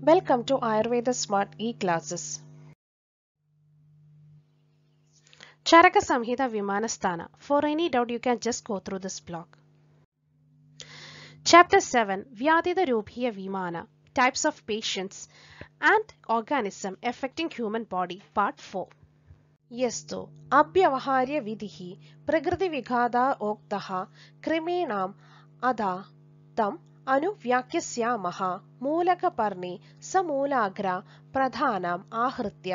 Welcome to Ayurveda Smart e-classes. Charaka Samhita Vimanasthana. For any doubt, you can just go through this block. Chapter 7 Vyadida Rubhiya Vimana Types of Patients and Organism Affecting Human Body Part 4 यस्तु अव्यवहार्यविधिः प्रकृतिविघादा ओक्तः क्रमेणाम् अधा तं അനുവ്യാക്യസ്യാമഹ മൂലകപർണി സമൂലാഗ്ര പ്രധാനം ആഹൃത്യ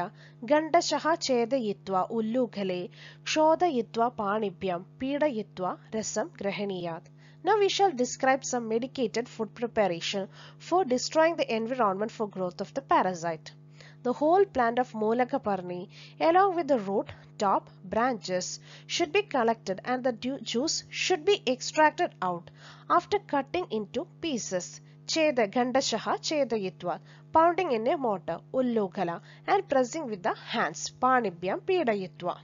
ഗണ്ഡശഃ ഛേദയിത്വ ഉല്ലൂഖലെ ക്ഷോദയിത്വ പാണിഭ്യം പീഡയിത്വ Resam ഗ്രഹണീയാത് Now we shall describe some medicated food preparation for destroying the environment for growth of the parasite. The whole plant of Molakaparni along with the root, top, branches should be collected and the juice should be extracted out after cutting into pieces. Cheda Gandashaha yitwa, pounding in a mortar, Ullokala, and pressing with the hands, Panibhyam Pedayitva.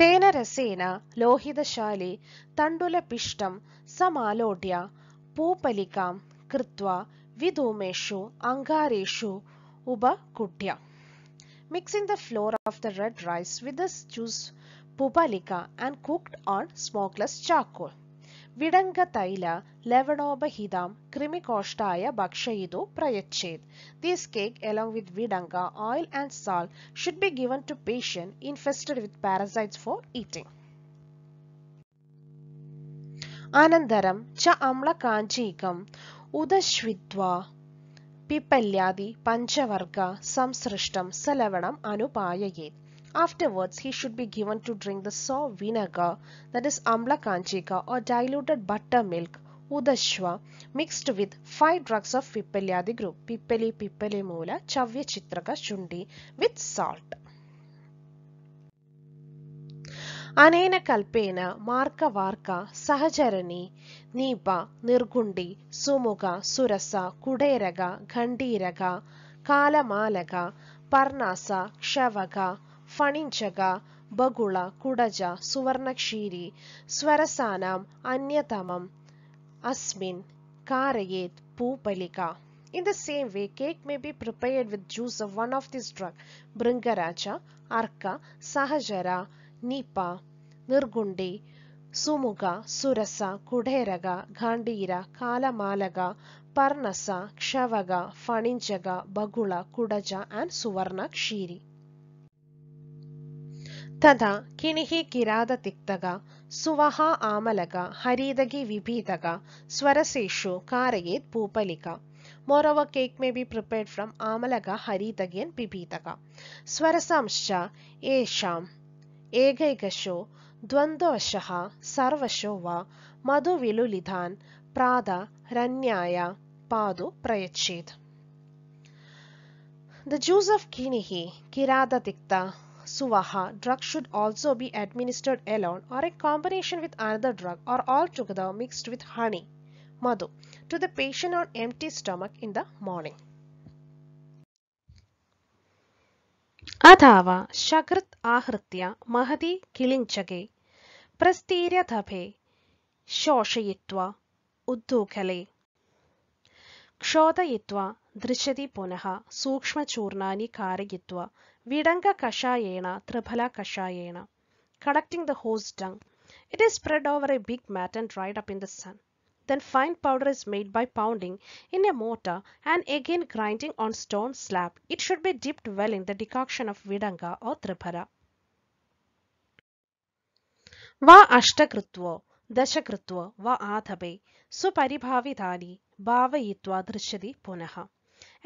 തേന രസേന ലോഹിതശാലി തണ്ടുലപിഷ്ടം സമാലോട്യ പൂപലികാം kritwa vidumeshu angareshu uba kutya. Mixing the flour of the red rice with the juice pupalika and cooked on smokeless charcoal. Vidanga taila levanobahidam krimikoshtaya bakshayidu prayached. This cake along with vidanga, oil and salt should be given to patient infested with parasites for eating. Anandaram cha amla kanjikam ഉദശ്വിത്വാ പിപ്പല്യാദി പഞ്ചവർഗ സംസൃഷ്ടം സലവണം അനുപായയേത് Afterwards, he should be given to drink the sour vinegar, that is amla kanchika or diluted buttermilk, udashwa, mixed with five drugs of pipalyadi group, pipali pipali moola, chavya chitraka shundi, with salt. అనేన కల్పేన మార్క వార్క సహచరణి നീപ നിർഗുണ്ടി സുമുഖ സുരസ കുടേരക ഖണ്ഡീരക കാലമാലക പർണാസ ക്ഷവക ഫണിഞ്ചക Bagula, കുടജ സുവർണക്ഷീരി സ്വരസാനാം അന്യതമം അസ്മിൻ കാരയേത് പൂപലിക In the same way, cake may be prepared with juice of one of these drugs, Bringaraja, Arka, Sahajara, Nipa, Nirgundi, സുമുഖ സുരസ കുടേരക ഖാണ്ഡീര കാലമാലക പർണസ ക്ഷവക ഫണിഞ്ചക ബഗുള കുടജ ആൻഡ് സുവർണ ക്ഷീരി തഥാ കിണിഹി കിരാത സുവഹ ആമലക ഹരീതകി വിഭീതക സ്വരസേഷു കാരയേത് പൂപലിക Moreover, cake may be prepared from amalaga, haritagi and pipitaka. Swarasamscha, esham, द्वन्द्वशः सर्वशो वा मधुविलुलिधान् प्रादारण्याय पादु प्रयच्छेत् The juice of kinihi, kiradatikta, suvaha drug should also be administered alone or in combination with another drug or altogether mixed with honey, madhu, to the patient on empty stomach in the morning. अथवा शकृत् आहृत्य महति किलिञ्चके പ്രസ്തീര്യതഭേ ശോഷയിത്വ ഉദ്ദൂഖലേ ക്ഷോദയിത്വ ദൃശ്യതി പുനഃ സൂക്ഷ്മചൂർണാനി കാരയിത്വ വിടംഗകഷായേണ ത്രിഫലകഷായേണ collecting the horse dung. It is spread over a big mat and dried up in the sun. Then fine powder is made by pounding in a mortar and again grinding on stone slab. It should be dipped well in the decoction of vidanga or tripara. व अष्टकृत्वो दशकृत्वो व आधबे सुपरिभावितानि भावयित्वा दृश्यति पुनः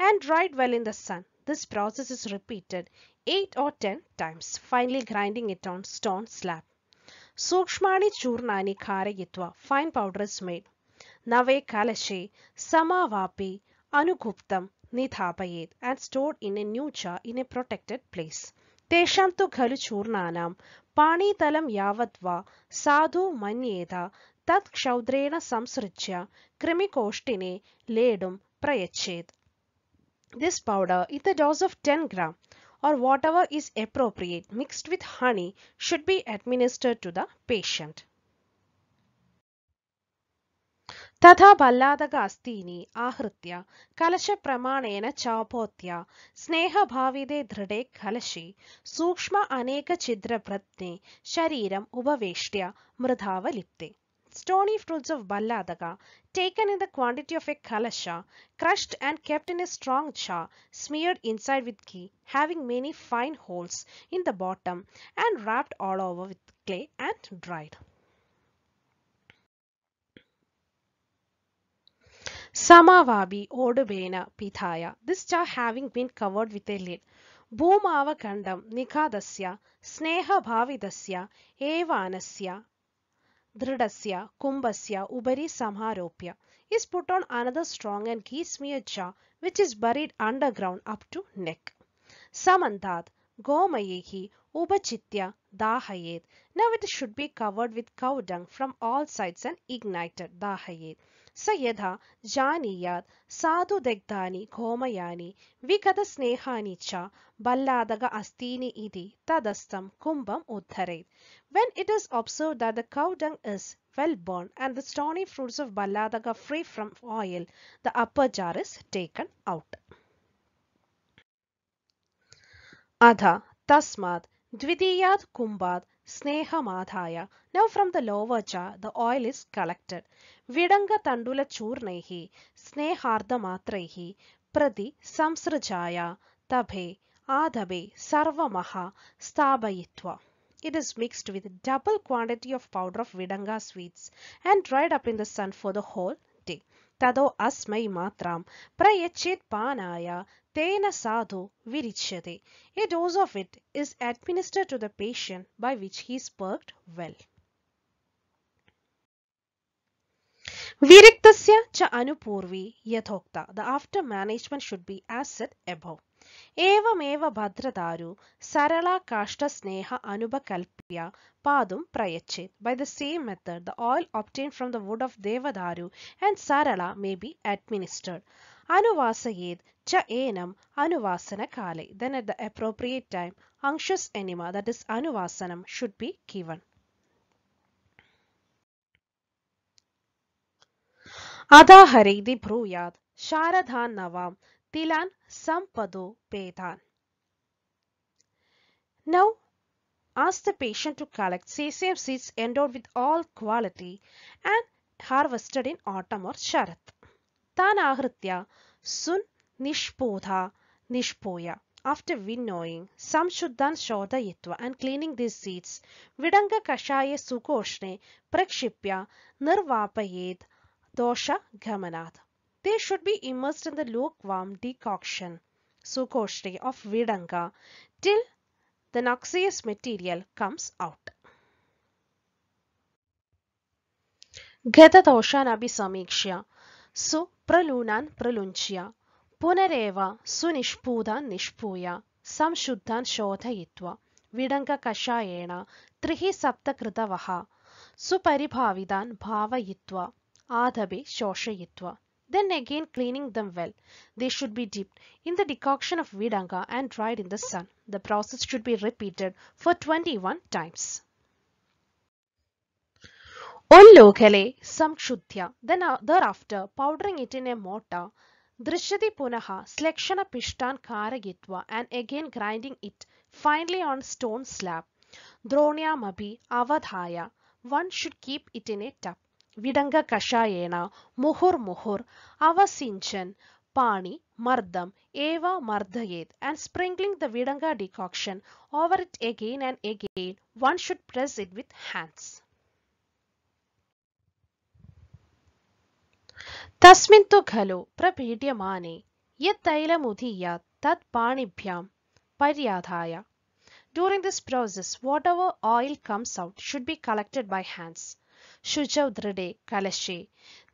and right well in the sun this process is repeated 8 और 10 times finally grinding it on stone slab सूक्ष्माणि चूर्णानि खारयित्वा fine powder is made नवे कलशे समावापि अनुगुप्तं निथापयेत् and stored in a new jar in a protected place तेषां तु खलु चूर्णानां पाणितलं यावत् वा साधु मन्येत तत् क्षौद्रेण संसृज्य कृमिकोष्ठिने लेडुं This powder in the dose of 10 gram or whatever is appropriate mixed with honey should be administered to the patient. तथा भल्लादक अस्तीनि कलश प्रमाणेन चापोत्य स्नेह स्नेहभाविदे दृढे कलशे सूक्ष्म अनेक छिद्र प्रत्ने शरीरम् उपवेष्ट्य मृधावलिप्ते stony fruits of balladaga taken in the quantity of a kalasha, crushed and kept in a strong jar, smeared inside with ghee, having many fine holes in the bottom and wrapped all over with clay and dried. Samavabi Odubena Pithaya. This star having been covered with a lid. Bhumava Kandam Nikadasya Sneha Bhavidasya Evanasya Dridasya Kumbasya Ubari Samharopya is put on another strong and gives me a jar which is buried underground up to neck. Samantad Gomayehi Ubachitya Dahayet. Now it should be covered with cow dung from all sides and ignited Dahayet. स यथा जानीयात् साधुदग्धानि गोमयानि विगतस्नेहानि च बल्लादग astini iti tadastam kumbam uddharet. When it is observed that the cow dung is well burned and the stony fruits of balladaga free from oil, the upper jar is taken out. अथ तस्मात् द्वितीयात् कुम्भात् Sneha Now from the lower jar, the oil is collected. Vidanga Tandula Churnehi, Snehardha Matrehi, Pradi jaya, Tabhe, Adabe, Sarva Maha, Stabayitva. It is mixed with double quantity of powder of Vidanga sweets and dried up in the sun for the whole day. तदो अस्म मात्राम् प्रयच्छेत् पानाय तेन साधु विरीच्य a dose of it is administer to the patient by which he purged well विरक्त च अनुपूर्वी यथोक्ता the after management should be as set above ഏവമേവ ഭദ്രതാരു sarala kashta sneha anubhakalpya padum prayachit. By the same method, the oil obtained from the wood of devadaru and sarala may be administered. Anuvasayed cha enam anuvasana kale. Then at the appropriate time, anxious enema that is anuvasanam should be given. അതാഹരീതി ഭ്രൂയാത് ശാരദാന്നവാം तिलान sampadopedan. Now, ask the patient to collect sesame seeds endowed with all quality and harvested in autumn or Sharat. tan Tanahritya sun nishpodha nishpoya. After winnowing, samshuddan shodhayitva and cleaning these seeds, vidanga kashaya sukoshne prakshipya nirvapayed dosha gamanat. They should be immersed in the lukewarm decoction (sukoshri) of Vidanga till the noxious material comes out. ഗതദോഷാനപി സമീക്ഷ്യ സുപ്രലൂനാൻ പ്രലുഞ്ച്യ പുനരേവ സുനിഷ്പൂതാൻ നിഷ്പൂയ Trihi Sapta Kritavaha Supari ത്രിഹി സപ്തകൃതവഹ സുപരിഭാവിതാൻ ഭാവയിത്വ Shosha ശോഷയിത്വ then again cleaning them well. They should be dipped in the decoction of vidanga and dried in the sun. The process should be repeated for 21 times. Ollokale samshudhya. Then uh, thereafter powdering it in a mortar. Drishyati punaha selekshana pishtan karagitva and again grinding it finely on stone slab. Dronya mabi avadhaya. One should keep it in a tub. विडंग मुहुर् मुहुर् अवसिंचन पाणी मर्दम एवा मर्दयेत and sprinkling the vidanga decoction over it again and again one should press it with hands तस्मिन् तु खलु प्रपीड्यमाने यत्तैलमुदीया तत्पाणिभ्यां पर्याधाय During this process, whatever oil comes out should be collected by hands. शुचौ दृढे kaleshe.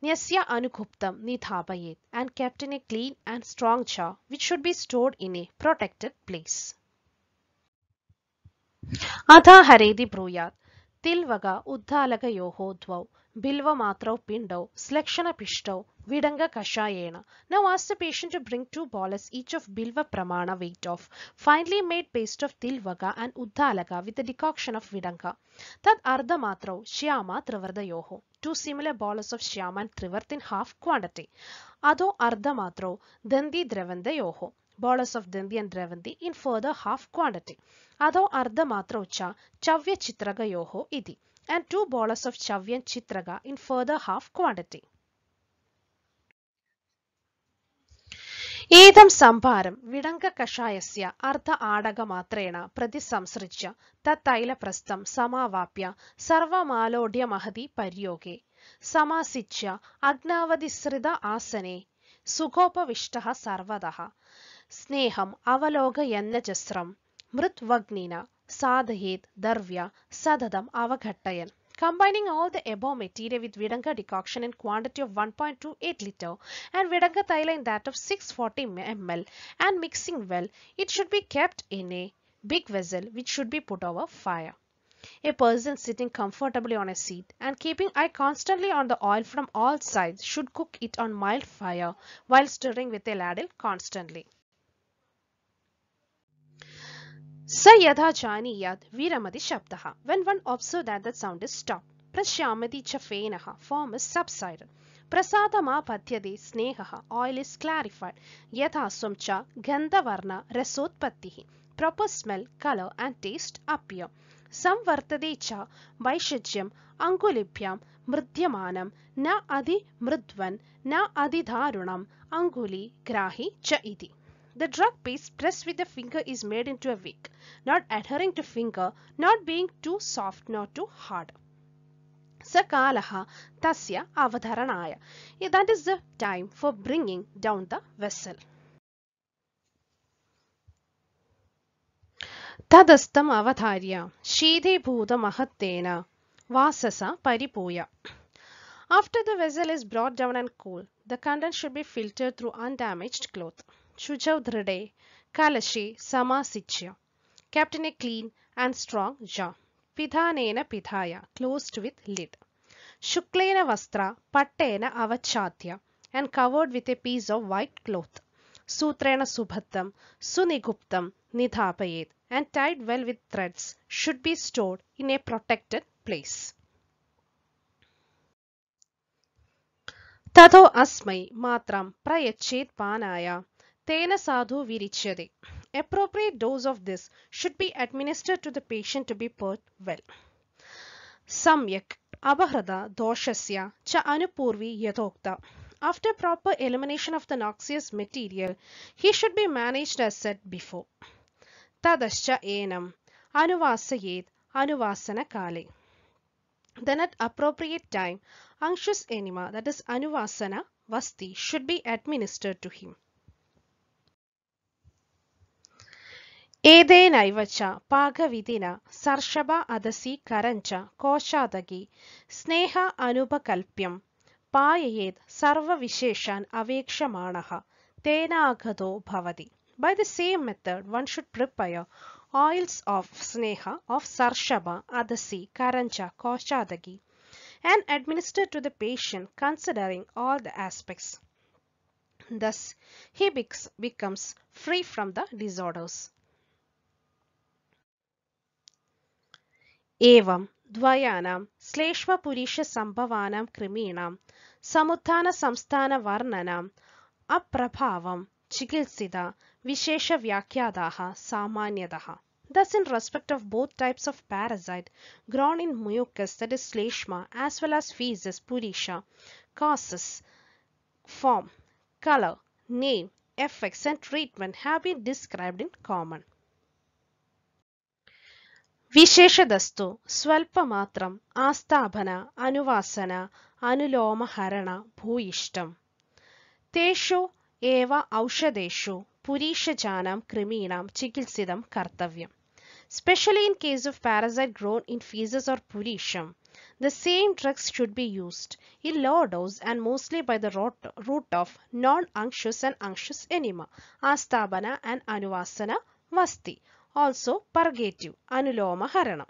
Nyasya anukuptam nithapayet and kept in a clean and strong jar which should be stored in a protected place. Atha haredi bruyat. Tilvaga uddalaka yoho dvau. Bilva matrau pindau. Selekshana pishtau. Vidanga Kashayena. Now ask the patient to bring two bolas, each of Bilva Pramana weight of. Finely made paste of Tilvaga and Uddalaga with the decoction of Vidanga. Tad Ardha Matrao, Shyama Yoho. Two similar bolas of Shyama and Trivart in half quantity. Ado Ardha Matrao, Dandi Yoho. Bolas of Dandi and Drevanti in further half quantity. Ado Ardha Matra Cha, Chavya Chitraga Yoho Idi. And two bolas of Chavya and Chitraga in further half quantity. ഏതം സംഭാരം വിടങ്ക കഷായസ്യ അർദ്ധ ആടക മാത്രേണ ആടകമാത്രേണ പ്രതിസംസൃജ്യ തൈലപ്രസ്ഥം സമാവാപ്യ സർവമാലോഢ്യ മഹതി പര്യോഗെ സമാസിച്യ അഗ്നാവതിസൃത ആസനെ സുഖോപവിഷ്ട സർവത സ്നേഹം അവലോക അവലോകയന്നജസ്രം മൃത്വഗ്നിന സാധയേത് ദർവ്യ സതതം അവഘട്ടയൻ Combining all the above material with Vedanga decoction in quantity of 1.28 litre and Vedanga Thaila in that of 640 ml and mixing well, it should be kept in a big vessel which should be put over fire. A person sitting comfortably on a seat and keeping eye constantly on the oil from all sides should cook it on mild fire while stirring with a ladle constantly. Sayadha janiyat viramati shabdaha. When one observes that the sound is stopped, prasyamati chafenaha, form is subsided. Prasadama padyade snehaha, oil is clarified. Yatha sumcha gandhavarna rasotpattihi. Proper smell, color and taste appear. Samvartade cha vaishajyam angulibhyam mridhyamanam na adi mridvan na adi dharunam anguli grahi cha iti. The drug paste pressed with the finger is made into a wick, not adhering to finger, not being too soft nor too hard. Sakalaha tasya avadharanaya. That is the time for bringing down the vessel. തദസ്തം അവധാര്യ vasasa pari poya. After the vessel is brought down and cool, the content should be filtered through undamaged cloth. Shujavdhrade Kalashi sama Kept in a clean and strong jar. Pidhanena pidhaya, closed with lid. Shuklena vastra, pattena avachatya, and covered with a piece of white cloth. Sutrena subhatam, suniguptam, nithapayet and tied well with threads, should be stored in a protected place. ततो अस्मै matram प्रयच्छेत् पानाय Tena sadhu virichyade. Appropriate dose of this should be administered to the patient to be put well. Samyak abhrada doshasya cha anupurvi yatokta. After proper elimination of the noxious material, he should be managed as said before. Tadascha enam anuvasayet anuvasana kale. Then at appropriate time, anxious enema that is anuvasana vasti should be administered to him. ഏതേനൈവ ച പാകവിധിന സർഷഭ അതസി കരഞ്ച കോശാതകി സ്നേഹ അനുപകൽപ്യം പായയേത് സർവവിശേഷാൻ അവേക്ഷമാണ തേനാഗതോ ഭവതി By the same method, one should prepare oils of sneha of sarshaba, adasi, karancha, koshadagi and administer to the patient considering all the aspects. Thus, he becomes free from the disorders. Evam, Dvayanam, Sleshva Purisha Sambavanam krimina, samutana Samstana Varnanam, Aprabhavam, Chikilsida, Vishesha Vyakyadaha, Samanyadaha. Thus, in respect of both types of parasite, grown in mucus, that is Sleshma, as well as feces, Purisha, causes, form, color, name, effects and treatment have been described in common. വിശേഷതസ്തു സ്വൽപമാത്രം ആസ്ഥാപന അനുവാസന അനുലോമഹരണ ഭൂയിഷ്ടം തേഷു ഏവ ഔഷധേഷു പുരീഷജാനം കൃമീണാം ചികിത്സിതം കർത്തവ്യം Especially in case of parasite grown in feces or purisham, the same drugs should be used in low dose and mostly by the route of non-unctuous and unctuous enema, astabana and anuvasana, vasti, also purgative അനുലോമഹരണം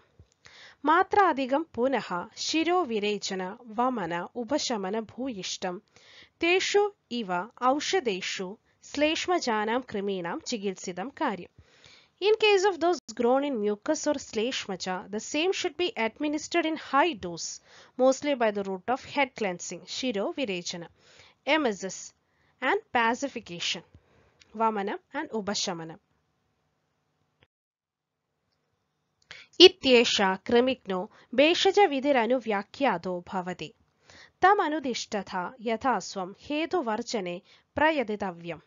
മാത്രാധികം പുനഃ ശിരോവിരേചന വമന ഉപശമന ഭൂയിഷ്ടം തേഷു ഇവ ഔഷധേഷു ശ്ലേഷ്മജാനാം ക്രിമീണാം ചികിത്സിതം കാര്യം In case of those grown in mucus or sleshmacha, the same should be administered in high dose, mostly by the route of head cleansing, shiro virechana, emesis and pacification, vamanam and ubashamanam. इत्येष क्रमिग्नो भेषजविधिरनुव्याख्यातो भवति तमनुदिष्टथा यथा स्वं हेतुवर्जने प्रयदितव्यम्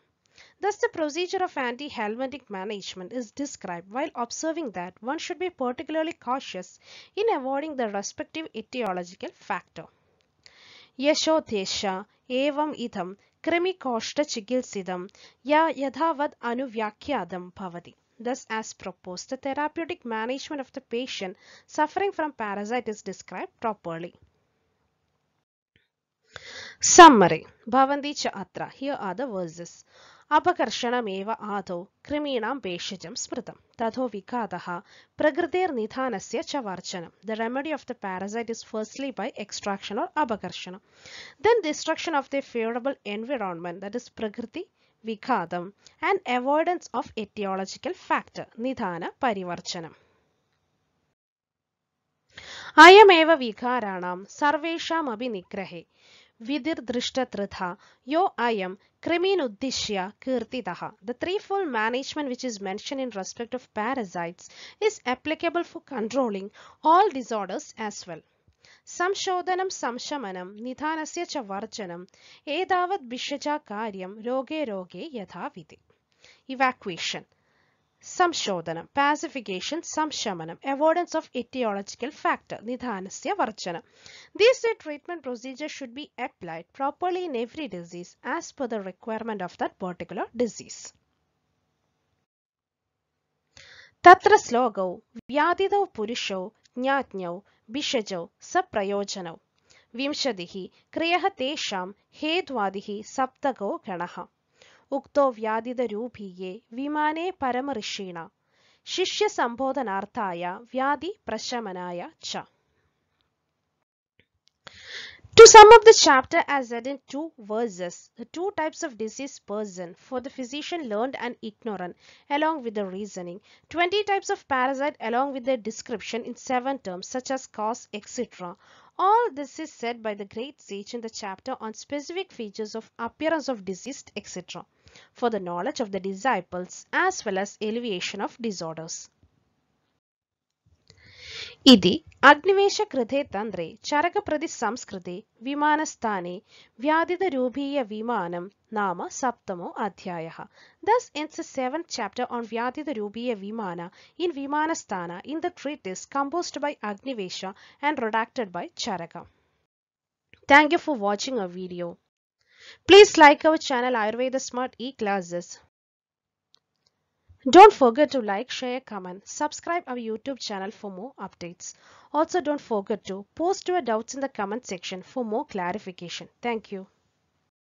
Thus, the procedure of anti-helmintic management is described while observing that one should be particularly cautious in avoiding the respective etiological factor. Yashodhesha evam idam krimi koshta chigil sidam ya yadhavad anuvyakhyadam bhavati. Thus, as proposed, the therapeutic management of the patient suffering from parasite is described properly. Summary Bhavandi Chatra. Here are the verses. Apakarshanam eva ato kriminam beshajam spritam. Tatho vikataha pragrdir nithanasya chavarchanam. The remedy of the parasite is firstly by extraction or apakarshanam. Then destruction of the favorable environment, that is pragrdi വിഘാതം and avoidance of etiological factor നിധാന പരിവർച്ചനം അയമേവ വികാരാണാം സർവേഷാമപി നിഗ്രഹേ വിധിർദൃഷ്ടൃഥ യോ അയം ക്രിമീനുദ്ദിശ്യ കീർത്തിതഃ the three fold management which is mention in respect of parasites is applicable for controlling all disorders as well സംശോധനം സംശമനം നിധാനസ്യ ച വർജനം ഏതാവത് ഭിഷജ കാര്യം രോഗേ രോഗേ യഥാവിധി ഇവാക്വേഷൻ സംശോധനം പാസിഫിക്കേഷൻ സംശമനം അവോയ്ഡൻസ് ഓഫ് എറ്റിയോളജിക്കൽ ഫാക്ടർ നിധാനസ്യ വർജനം these treatment procedure should be applied properly in every disease as per the requirement of that particular disease തത്ര ശ്ലോകവും വ്യാധിതവും പുരുഷവും ജ്ഞാജ്ഞവും ഭിഷജൗ സപ്രയോജനോ വിംശതി ക്രിയ തേഷാം ഹേദ്വാദി സപ്തകോ ഗണ ഉക്തോ വ്യാധിതരൂപീയെ വിമാനേ പരമഋഷീണ ശിഷ്യസംബോധനാർത്ഥായ വ്യാധി പ്രശമനായ ച To sum up the chapter as said in two verses, the two types of diseased person for the physician learned and ignorant along with the reasoning, 20 types of parasite along with their description in seven terms such as cause, etc. All this is said by the great sage in the chapter on specific features of appearance of diseased, etc. for the knowledge of the disciples as well as alleviation of disorders. Agnivesh इति अग्निवेशकृते तन्त्रे चरकप्रतिसंस्कृते विमानस्थाने विमान नाम सप्तमो अध्याय अध्यायः thus ends on chapter रूपीय व्याधितरूपीयविमान in विमानस्थान in the treatise is composed by Agnivesha and redacted by Charaka thank you for watching a video please like our channel Ayurveda smart e classes Don't forget to like, share, comment, subscribe our YouTube channel for more updates. Also don't forget to post your doubts in the comment section for more clarification. Thank you.